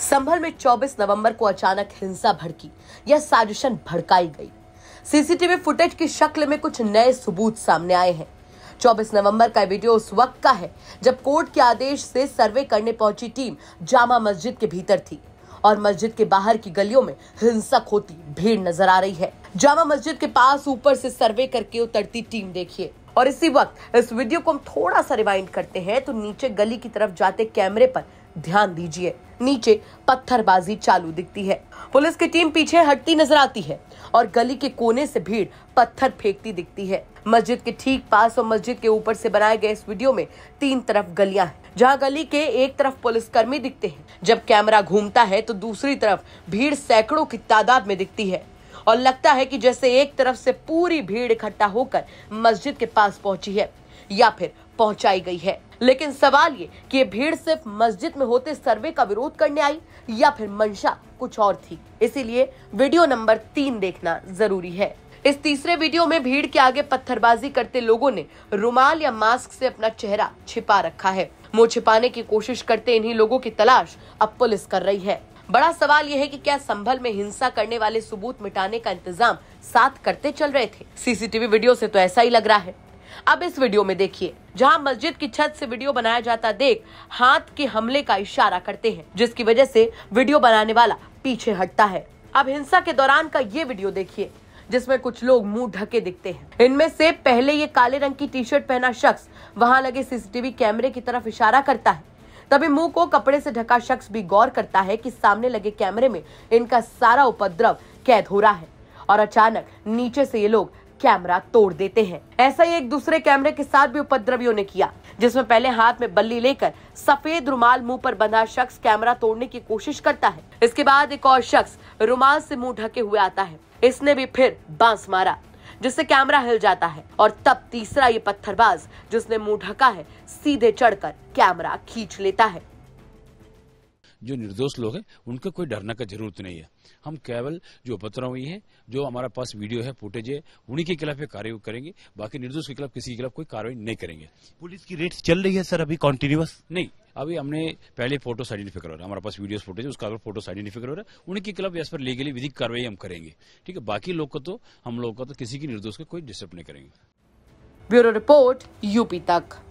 संभल में 24 नवंबर को अचानक हिंसा भड़की यह साजिशन भड़काई गई सीसीटीवी फुटेज की शक्ल में कुछ नए सबूत सामने आए हैं 24 नवंबर का वीडियो उस वक्त का है जब कोर्ट के आदेश से सर्वे करने पहुंची टीम जामा मस्जिद के भीतर थी और मस्जिद के बाहर की गलियों में हिंसक होती भीड़ नजर आ रही है जामा मस्जिद के पास ऊपर से सर्वे करके उतरती टीम देखिए और इसी वक्त इस वीडियो को हम थोड़ा सा रिवाइंड करते हैं तो नीचे गली की तरफ जाते कैमरे पर ध्यान दीजिए नीचे पत्थरबाजी चालू दिखती है पुलिस की टीम पीछे हटती नजर आती है और गली के कोने से भीड़ पत्थर फेंकती दिखती है मस्जिद के ठीक पास और मस्जिद के ऊपर से बनाए गए इस वीडियो में तीन तरफ गलियां हैं जहां गली के एक तरफ पुलिसकर्मी दिखते हैं जब कैमरा घूमता है तो दूसरी तरफ भीड़ सैकड़ों की तादाद में दिखती है और लगता है कि जैसे एक तरफ से पूरी भीड़ इकट्ठा होकर मस्जिद के पास पहुंची है या फिर पहुंचाई गई है लेकिन सवाल ये कि ये भीड़ सिर्फ मस्जिद में होते सर्वे का विरोध करने आई या फिर मंशा कुछ और थी इसीलिए वीडियो नंबर तीन देखना जरूरी है इस तीसरे वीडियो में भीड़ के आगे पत्थरबाजी करते लोगों ने रुमाल या मास्क से अपना चेहरा छिपा रखा है मुंह छिपाने की कोशिश करते इन्हीं लोगों की तलाश अब पुलिस कर रही है बड़ा सवाल यह है कि क्या संभल में हिंसा करने वाले सबूत मिटाने का इंतजाम साथ करते चल रहे थे सीसीटीवी वीडियो से तो ऐसा ही लग रहा है अब इस वीडियो में देखिए जहां मस्जिद की छत से वीडियो बनाया जाता देख हाथ के हमले का इशारा करते हैं जिसकी वजह से वीडियो बनाने वाला पीछे हटता है अब हिंसा के दौरान का ये वीडियो देखिए जिसमें कुछ लोग मुंह ढके दिखते हैं इनमें से पहले ये काले रंग की टी शर्ट पहना शख्स वहां लगे सीसीटीवी कैमरे की तरफ इशारा करता है तभी मुंह को कपड़े से ढका शख्स भी गौर करता है कि सामने लगे कैमरे में इनका सारा उपद्रव कैद हो रहा है और अचानक नीचे से ये लोग कैमरा तोड़ देते हैं ऐसा ही एक दूसरे कैमरे के साथ भी उपद्रवियों ने किया जिसमें पहले हाथ में बल्ली लेकर सफेद रुमाल मुंह पर बंधा शख्स कैमरा तोड़ने की कोशिश करता है इसके बाद एक और शख्स रुमाल से मुंह ढके हुए आता है इसने भी फिर बांस मारा जिससे कैमरा हिल जाता है और तब तीसरा ये पत्थरबाज जिसने मुंह ढका है सीधे चढ़कर कैमरा खींच लेता है जो निर्दोष लोग हैं उनका कोई डरने का जरूरत नहीं है हम केवल जो उपद्रव हुई है जो हमारा पास वीडियो है फुटेज है उन्हीं के खिलाफ कार्य करेंगे बाकी निर्दोष के खिलाफ किसी के खिलाफ कोई कार्रवाई नहीं करेंगे पुलिस की रेट चल रही है सर अभी कॉन्टिन्यूस नहीं अभी हमने पहले फोटो आइडेंटिफाई करवा हमारे पास वीडियो फुटेज है उसका अगर फोटोस आइडेंटिफाई करवा रहा है उनके खिलाफ इस पर लीगली विधिक कार्रवाई हम करेंगे ठीक है बाकी लोग को तो हम लोग का तो किसी की निर्दोष का कोई डिस्टर्ब नहीं करेंगे ब्यूरो रिपोर्ट यूपी तक